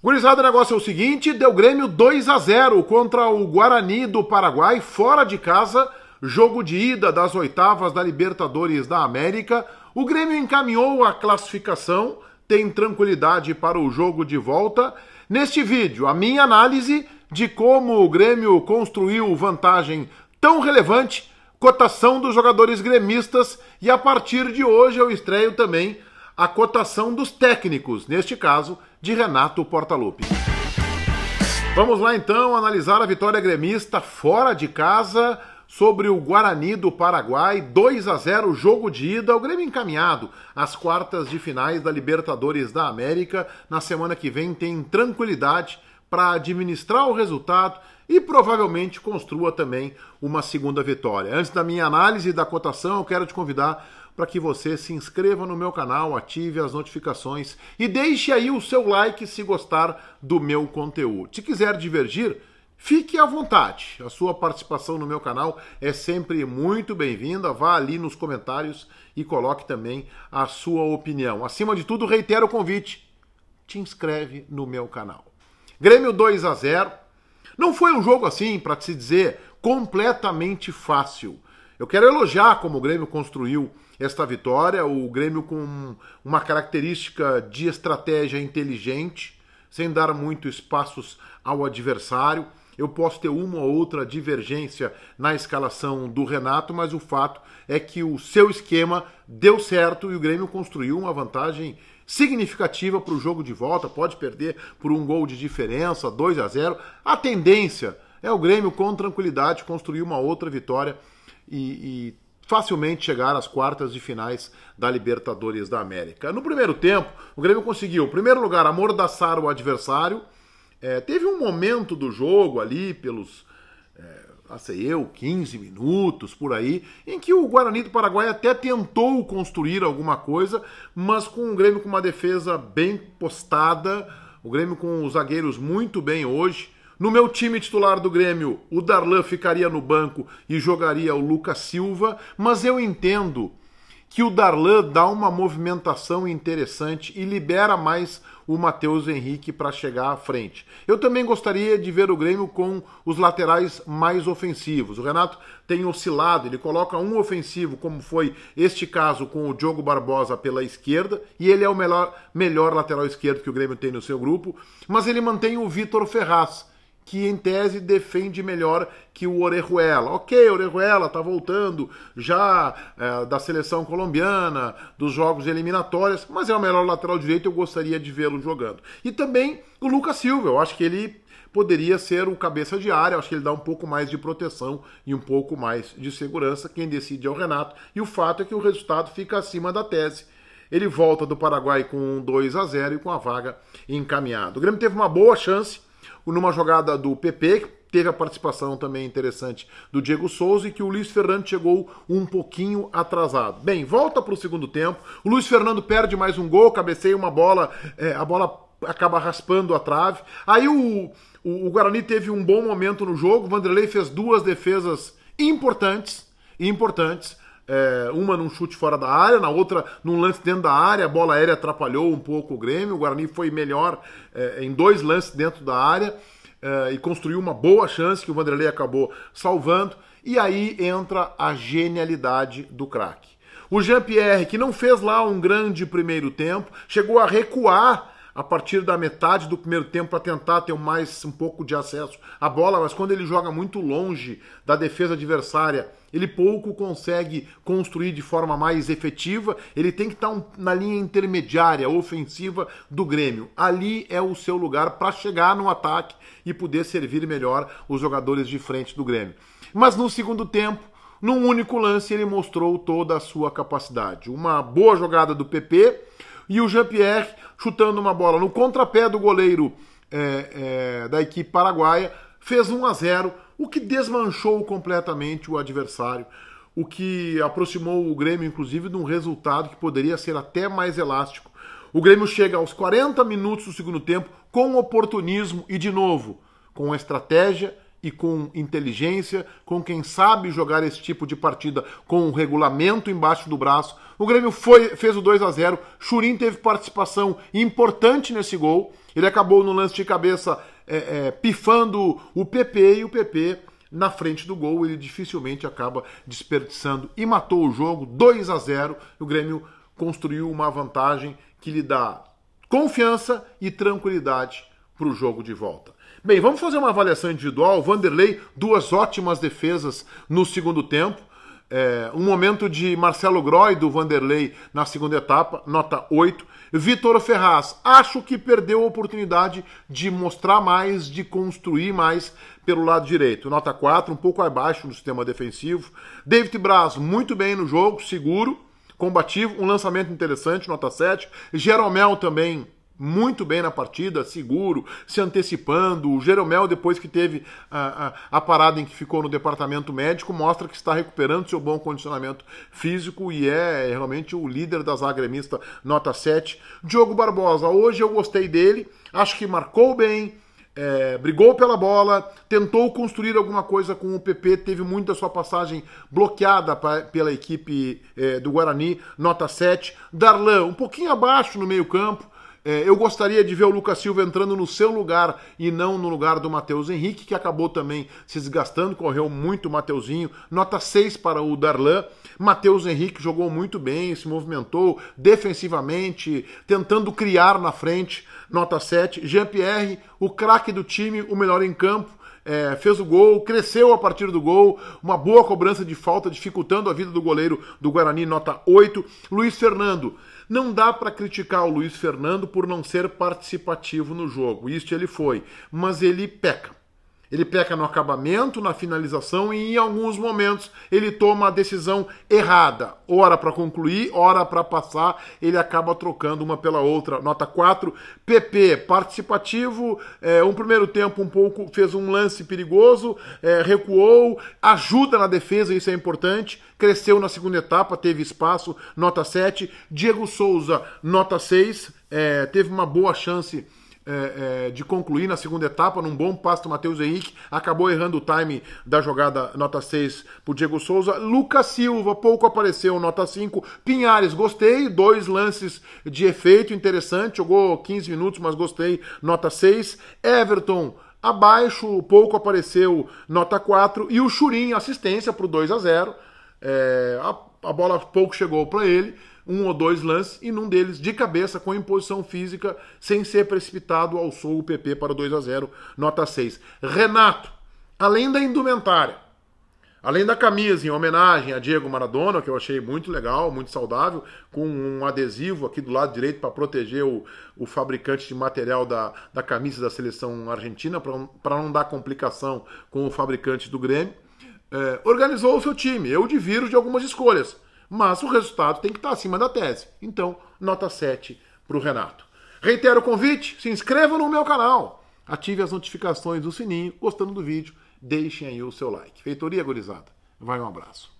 Gurizada, o negócio é o seguinte: deu Grêmio 2 a 0 contra o Guarani do Paraguai, fora de casa, jogo de ida das oitavas da Libertadores da América. O Grêmio encaminhou a classificação, tem tranquilidade para o jogo de volta. Neste vídeo, a minha análise de como o Grêmio construiu vantagem tão relevante, cotação dos jogadores gremistas e a partir de hoje eu estreio também a cotação dos técnicos, neste caso de Renato Portaluppi. Vamos lá então analisar a vitória gremista fora de casa sobre o Guarani do Paraguai, 2 a 0 jogo de ida, o Grêmio encaminhado às quartas de finais da Libertadores da América. Na semana que vem tem tranquilidade para administrar o resultado e provavelmente construa também uma segunda vitória. Antes da minha análise e da cotação, eu quero te convidar para que você se inscreva no meu canal, ative as notificações e deixe aí o seu like se gostar do meu conteúdo. Se quiser divergir, Fique à vontade, a sua participação no meu canal é sempre muito bem-vinda. Vá ali nos comentários e coloque também a sua opinião. Acima de tudo, reitero o convite: te inscreve no meu canal. Grêmio 2 a 0. Não foi um jogo assim, para se dizer, completamente fácil. Eu quero elogiar como o Grêmio construiu esta vitória, o Grêmio com uma característica de estratégia inteligente, sem dar muito espaços ao adversário. Eu posso ter uma ou outra divergência na escalação do Renato, mas o fato é que o seu esquema deu certo e o Grêmio construiu uma vantagem significativa para o jogo de volta. Pode perder por um gol de diferença, 2 a 0. A tendência é o Grêmio, com tranquilidade, construir uma outra vitória e, e facilmente chegar às quartas de finais da Libertadores da América. No primeiro tempo, o Grêmio conseguiu, em primeiro lugar, amordaçar o adversário. É, teve um momento do jogo ali, pelos, é, sei eu, 15 minutos por aí, em que o Guarani do Paraguai até tentou construir alguma coisa, mas com o Grêmio com uma defesa bem postada, o Grêmio com os zagueiros muito bem hoje. No meu time titular do Grêmio, o Darlan ficaria no banco e jogaria o Lucas Silva, mas eu entendo que o Darlan dá uma movimentação interessante e libera mais o Matheus Henrique para chegar à frente. Eu também gostaria de ver o Grêmio com os laterais mais ofensivos. O Renato tem oscilado, ele coloca um ofensivo, como foi este caso com o Diogo Barbosa pela esquerda, e ele é o melhor, melhor lateral esquerdo que o Grêmio tem no seu grupo, mas ele mantém o Vitor Ferraz que em tese defende melhor que o Orejuela. Ok, Orejuela está voltando já é, da seleção colombiana, dos jogos eliminatórios, mas é o melhor lateral direito, eu gostaria de vê-lo jogando. E também o Lucas Silva, eu acho que ele poderia ser o cabeça de área. Acho que ele dá um pouco mais de proteção e um pouco mais de segurança. Quem decide é o Renato. E o fato é que o resultado fica acima da tese. Ele volta do Paraguai com 2 a 0 e com a vaga encaminhada. O Grêmio teve uma boa chance numa jogada do PP, que teve a participação também interessante do Diego Souza e que o Luiz Fernando chegou um pouquinho atrasado. Bem, volta para o segundo tempo. O Luiz Fernando perde mais um gol, cabeceia uma bola, é, a bola acaba raspando a trave. Aí o, o, o, Guarani teve um bom momento no jogo. Vanderlei fez duas defesas importantes, importantes é, uma num chute fora da área, na outra num lance dentro da área, a bola aérea atrapalhou um pouco o Grêmio, o Guarani foi melhor é, em dois lances dentro da área é, e construiu uma boa chance que o Vanderlei acabou salvando, e aí entra a genialidade do craque. O Jean-Pierre, que não fez lá um grande primeiro tempo, chegou a recuar a partir da metade do primeiro tempo para tentar ter mais um pouco de acesso à bola, mas quando ele joga muito longe da defesa adversária, ele pouco consegue construir de forma mais efetiva. Ele tem que estar tá um, na linha intermediária, ofensiva do Grêmio. Ali é o seu lugar para chegar no ataque e poder servir melhor os jogadores de frente do Grêmio. Mas no segundo tempo, num único lance, ele mostrou toda a sua capacidade. Uma boa jogada do PP e o Jean-Pierre chutando uma bola no contrapé do goleiro é, é, da equipe paraguaia, fez 1 a 0, o que desmanchou completamente o adversário, o que aproximou o Grêmio, inclusive, de um resultado que poderia ser até mais elástico. O Grêmio chega aos 40 minutos do segundo tempo com oportunismo e, de novo, com estratégia e com inteligência, com quem sabe jogar esse tipo de partida com o um regulamento embaixo do braço. O Grêmio foi, fez o 2 a 0. Churin teve participação importante nesse gol. Ele acabou no lance de cabeça é, é, pifando o PP e o PP na frente do gol. Ele dificilmente acaba desperdiçando e matou o jogo 2 a 0. O Grêmio construiu uma vantagem que lhe dá confiança e tranquilidade para o jogo de volta. Bem, vamos fazer uma avaliação individual. Vanderlei, duas ótimas defesas no segundo tempo. É, um momento de Marcelo Groy do Vanderlei na segunda etapa, nota 8. Vitor Ferraz, acho que perdeu a oportunidade de mostrar mais, de construir mais pelo lado direito, nota 4, um pouco abaixo no sistema defensivo. David Braz, muito bem no jogo, seguro, combativo, um lançamento interessante, nota 7. Jeromel também muito bem na partida, seguro, se antecipando. O Jeromel, depois que teve a, a, a, parada em que ficou no departamento médico, mostra que está recuperando seu bom condicionamento físico e é realmente o líder da agremistas nota 7. Diogo Barbosa, hoje eu gostei dele, acho que marcou bem, é, brigou pela bola, tentou construir alguma coisa com o PP, teve muita sua passagem bloqueada pra, pela equipe é, do Guarani, nota 7. Darlan, um pouquinho abaixo no meio-campo, é, eu gostaria de ver o Lucas Silva entrando no seu lugar e não no lugar do Matheus Henrique, que acabou também se desgastando, correu muito o Mateuzinho. Nota 6 para o Darlan. Matheus Henrique jogou muito bem, se movimentou defensivamente, tentando criar na frente. Nota 7. Jean-Pierre, o craque do time, o melhor em campo é, fez o gol, cresceu a partir do gol, uma boa cobrança de falta, dificultando a vida do goleiro do Guarani, nota 8. Luiz Fernando. Não dá para criticar o Luiz Fernando por não ser participativo no jogo, isto ele foi, mas ele peca. Ele peca no acabamento, na finalização e em alguns momentos ele toma a decisão errada. Ora para concluir, ora para passar, ele acaba trocando uma pela outra. Nota 4, PP, participativo, é, um primeiro tempo um pouco, fez um lance perigoso, é, recuou, ajuda na defesa, isso é importante, cresceu na segunda etapa, teve espaço, nota 7. Diego Souza, nota 6, é, teve uma boa chance é, é, de concluir na segunda etapa, num bom passo do Matheus Henrique, acabou errando o time da jogada nota 6 pro Diego Souza. Lucas Silva, pouco apareceu, nota 5. Pinhares, gostei, dois lances de efeito interessante, jogou 15 minutos, mas gostei, nota 6. Everton, abaixo, pouco apareceu, nota 4. E o Churin, assistência pro 2 a 0 é, a, a bola pouco chegou para ele um ou dois lances e num deles, de cabeça, com imposição física, sem ser precipitado, alçou o PP para 2 a 0 nota 6. Renato, além da indumentária, além da camisa em homenagem a Diego Maradona, que eu achei muito legal, muito saudável, com um adesivo aqui do lado direito para proteger o, o fabricante de material da, da camisa da seleção argentina, para não dar complicação com o fabricante do Grêmio. É, organizou o seu time. Eu diviro de algumas escolhas mas o resultado tem que estar acima da tese. Então, nota 7 para o Renato. Reitero o convite, se inscreva no meu canal, ative as notificações do sininho, gostando do vídeo, deixem aí o seu like. Feitoria, gurizada. Vai um abraço.